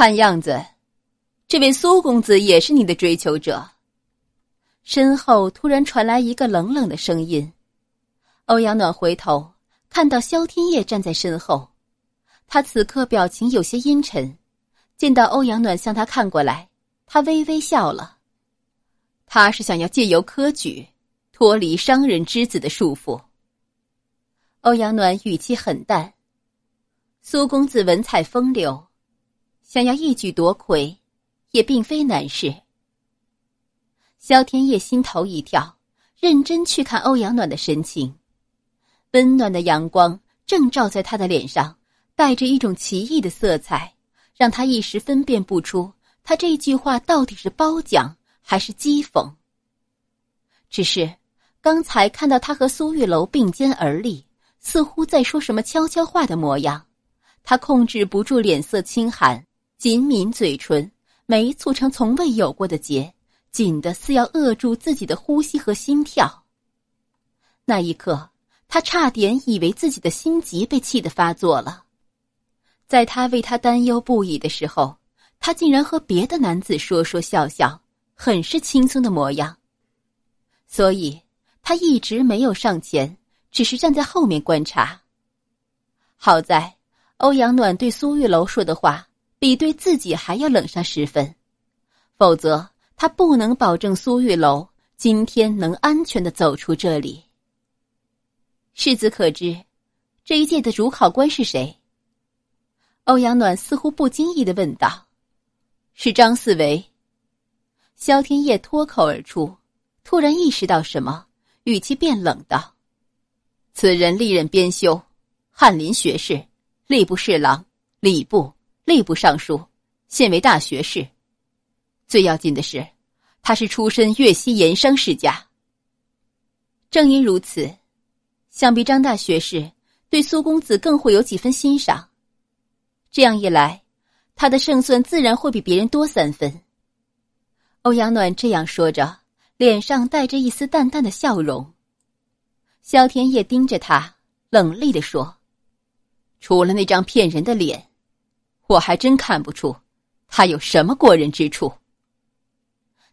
看样子，这位苏公子也是你的追求者。身后突然传来一个冷冷的声音，欧阳暖回头看到萧天业站在身后，他此刻表情有些阴沉。见到欧阳暖向他看过来，他微微笑了。他是想要借由科举脱离商人之子的束缚。欧阳暖语气很淡，苏公子文采风流。想要一举夺魁，也并非难事。萧天业心头一跳，认真去看欧阳暖的神情。温暖的阳光正照在他的脸上，带着一种奇异的色彩，让他一时分辨不出他这句话到底是褒奖还是讥讽。只是，刚才看到他和苏玉楼并肩而立，似乎在说什么悄悄话的模样，他控制不住脸色清寒。紧抿嘴唇，眉蹙成从未有过的结，紧的似要扼住自己的呼吸和心跳。那一刻，他差点以为自己的心疾被气得发作了。在他为他担忧不已的时候，他竟然和别的男子说说笑笑，很是轻松的模样。所以，他一直没有上前，只是站在后面观察。好在，欧阳暖对苏玉楼说的话。比对自己还要冷上十分，否则他不能保证苏玉楼今天能安全的走出这里。世子可知，这一届的主考官是谁？欧阳暖似乎不经意的问道：“是张四维。”萧天业脱口而出，突然意识到什么，语气变冷道：“此人历任编修、翰林学士、吏部侍郎、礼部。”吏部尚书，现为大学士。最要紧的是，他是出身粤西盐商世家。正因如此，想必张大学士对苏公子更会有几分欣赏。这样一来，他的胜算自然会比别人多三分。欧阳暖这样说着，脸上带着一丝淡淡的笑容。萧天业盯着他，冷厉的说：“除了那张骗人的脸。”我还真看不出，他有什么过人之处。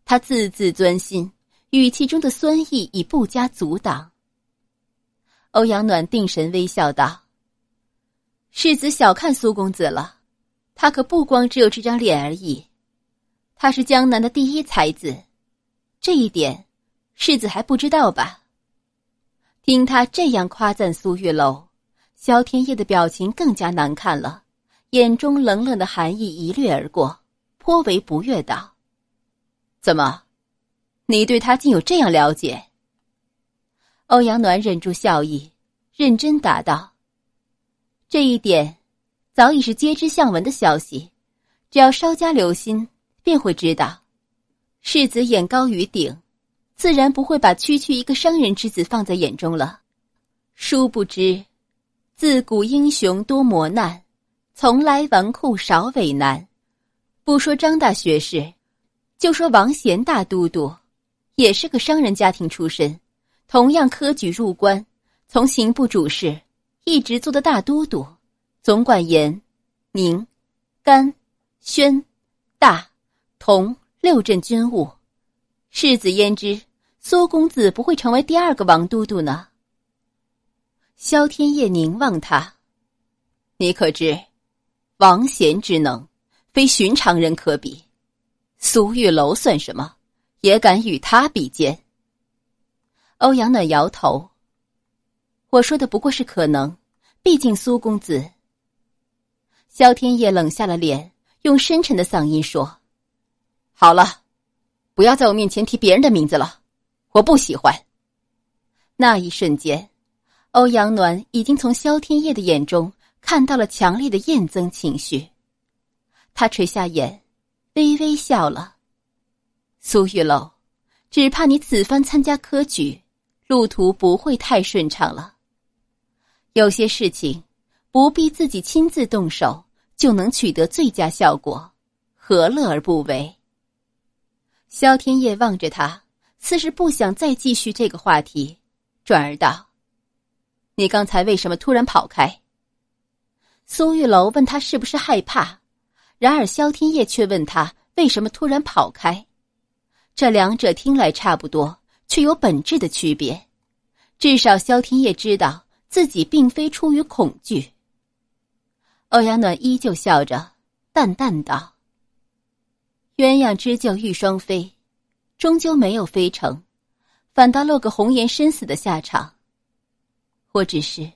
他字字钻心，语气中的酸意已不加阻挡。欧阳暖定神微笑道：“世子小看苏公子了，他可不光只有这张脸而已。他是江南的第一才子，这一点，世子还不知道吧？”听他这样夸赞苏玉楼，萧天业的表情更加难看了。眼中冷冷的寒意一掠而过，颇为不悦道：“怎么，你对他竟有这样了解？”欧阳暖忍住笑意，认真答道：“这一点，早已是皆知向闻的消息，只要稍加留心便会知道。世子眼高于顶，自然不会把区区一个商人之子放在眼中了。殊不知，自古英雄多磨难。”从来纨绔少伟男，不说张大学士，就说王贤大都督，也是个商人家庭出身，同样科举入官，从刑部主事，一直做的大都督，总管严宁、甘、宣、大、同六镇军务。世子焉知苏公子不会成为第二个王都督呢？萧天业凝望他，你可知？王贤之能，非寻常人可比。苏玉楼算什么？也敢与他比肩？欧阳暖摇头。我说的不过是可能，毕竟苏公子。萧天业冷下了脸，用深沉的嗓音说：“好了，不要在我面前提别人的名字了，我不喜欢。”那一瞬间，欧阳暖已经从萧天业的眼中。看到了强烈的厌憎情绪，他垂下眼，微微笑了。苏玉楼，只怕你此番参加科举，路途不会太顺畅了。有些事情，不必自己亲自动手就能取得最佳效果，何乐而不为？萧天业望着他，似是不想再继续这个话题，转而道：“你刚才为什么突然跑开？”苏玉楼问他是不是害怕，然而萧天业却问他为什么突然跑开。这两者听来差不多，却有本质的区别。至少萧天业知道自己并非出于恐惧。欧阳暖依旧笑着，淡淡道：“鸳鸯织就欲双飞，终究没有飞成，反倒落个红颜身死的下场。我只是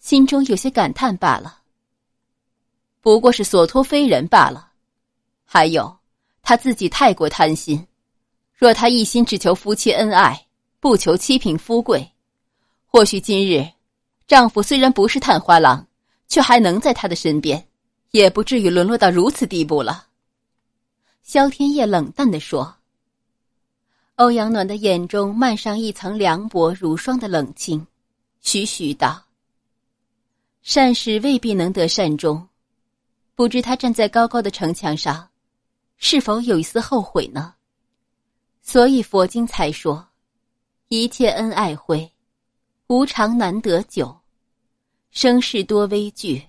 心中有些感叹罢了。”不过是所托非人罢了。还有，她自己太过贪心。若她一心只求夫妻恩爱，不求七品富贵，或许今日丈夫虽然不是探花郎，却还能在她的身边，也不至于沦落到如此地步了。”萧天业冷淡地说。欧阳暖的眼中漫上一层凉薄如霜的冷清，徐徐道：“善事未必能得善终。”不知他站在高高的城墙上，是否有一丝后悔呢？所以佛经才说：“一切恩爱会，无常难得久，生事多危惧，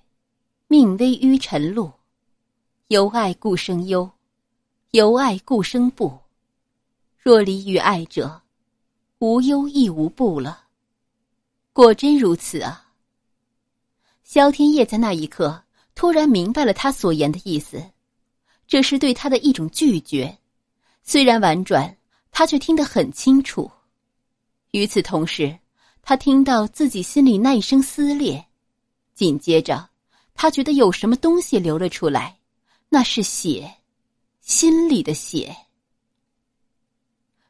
命危于晨露。由爱故生忧，由爱故生怖。若离于爱者，无忧亦无怖了。”果真如此啊！萧天业在那一刻。突然明白了他所言的意思，这是对他的一种拒绝，虽然婉转，他却听得很清楚。与此同时，他听到自己心里那一声撕裂，紧接着，他觉得有什么东西流了出来，那是血，心里的血。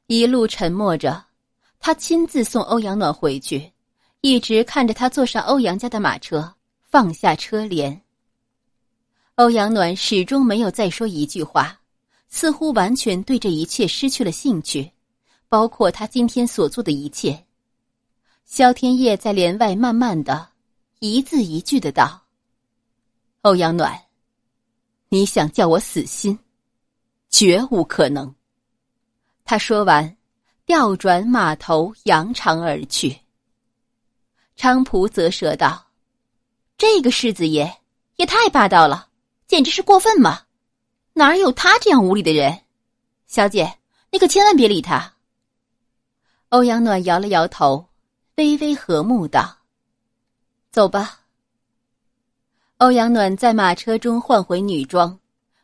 一路沉默着，他亲自送欧阳暖回去，一直看着他坐上欧阳家的马车，放下车帘。欧阳暖始终没有再说一句话，似乎完全对这一切失去了兴趣，包括他今天所做的一切。萧天业在帘外慢慢的，一字一句的道：“欧阳暖，你想叫我死心，绝无可能。”他说完，调转马头，扬长而去。昌蒲则舌道：“这个世子爷也太霸道了。”简直是过分嘛！哪有他这样无理的人？小姐，你可千万别理他。欧阳暖摇了摇头，微微和睦道：“走吧。”欧阳暖在马车中换回女装，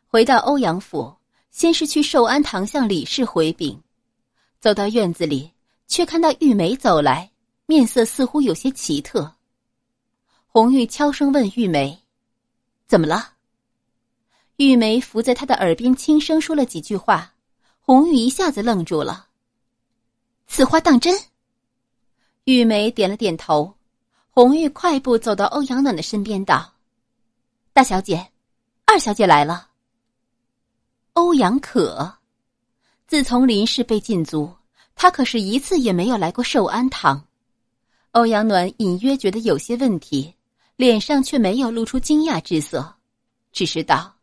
回到欧阳府，先是去寿安堂向李氏回禀。走到院子里，却看到玉梅走来，面色似乎有些奇特。红玉悄声问玉梅：“怎么了？”玉梅伏在他的耳边轻声说了几句话，红玉一下子愣住了。此话当真？玉梅点了点头，红玉快步走到欧阳暖的身边，道：“大小姐，二小姐来了。”欧阳可，自从林氏被禁足，他可是一次也没有来过寿安堂。欧阳暖隐约觉得有些问题，脸上却没有露出惊讶之色，只是道。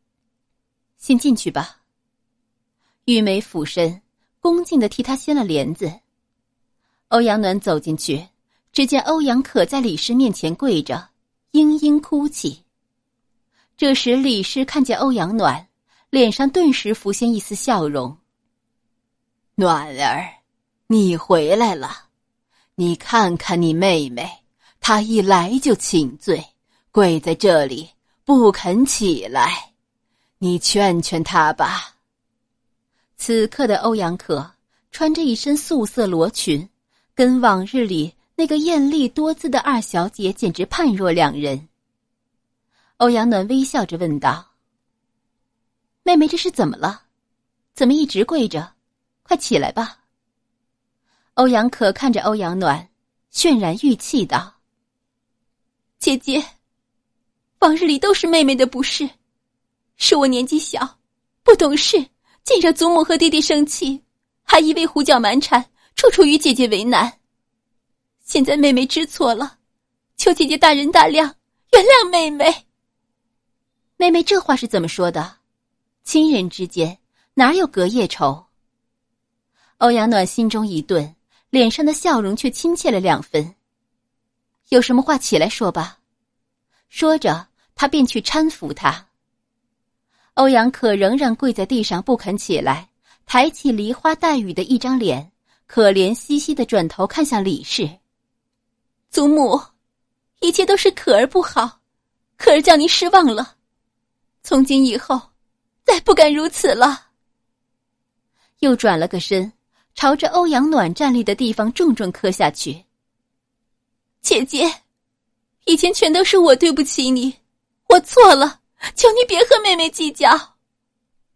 先进去吧。玉梅俯身，恭敬的替他掀了帘子。欧阳暖走进去，只见欧阳可在李氏面前跪着，嘤嘤哭泣。这时，李氏看见欧阳暖，脸上顿时浮现一丝笑容。暖儿，你回来了，你看看你妹妹，她一来就请罪，跪在这里不肯起来。你劝劝他吧。此刻的欧阳可穿着一身素色罗裙，跟往日里那个艳丽多姿的二小姐简直判若两人。欧阳暖微笑着问道：“妹妹这是怎么了？怎么一直跪着？快起来吧。”欧阳可看着欧阳暖，泫然欲泣道：“姐姐，往日里都是妹妹的不是。”是我年纪小，不懂事，竟惹祖母和弟弟生气，还一味胡搅蛮缠，处处与姐姐为难。现在妹妹知错了，求姐姐大人大量原谅妹妹。妹妹这话是怎么说的？亲人之间哪有隔夜仇？欧阳暖心中一顿，脸上的笑容却亲切了两分。有什么话起来说吧。说着，他便去搀扶她。欧阳可仍然跪在地上不肯起来，抬起梨花带雨的一张脸，可怜兮兮的转头看向李氏：“祖母，一切都是可儿不好，可儿叫您失望了。从今以后，再不敢如此了。”又转了个身，朝着欧阳暖站立的地方重重磕下去。“姐姐，以前全都是我对不起你，我错了。”求你别和妹妹计较。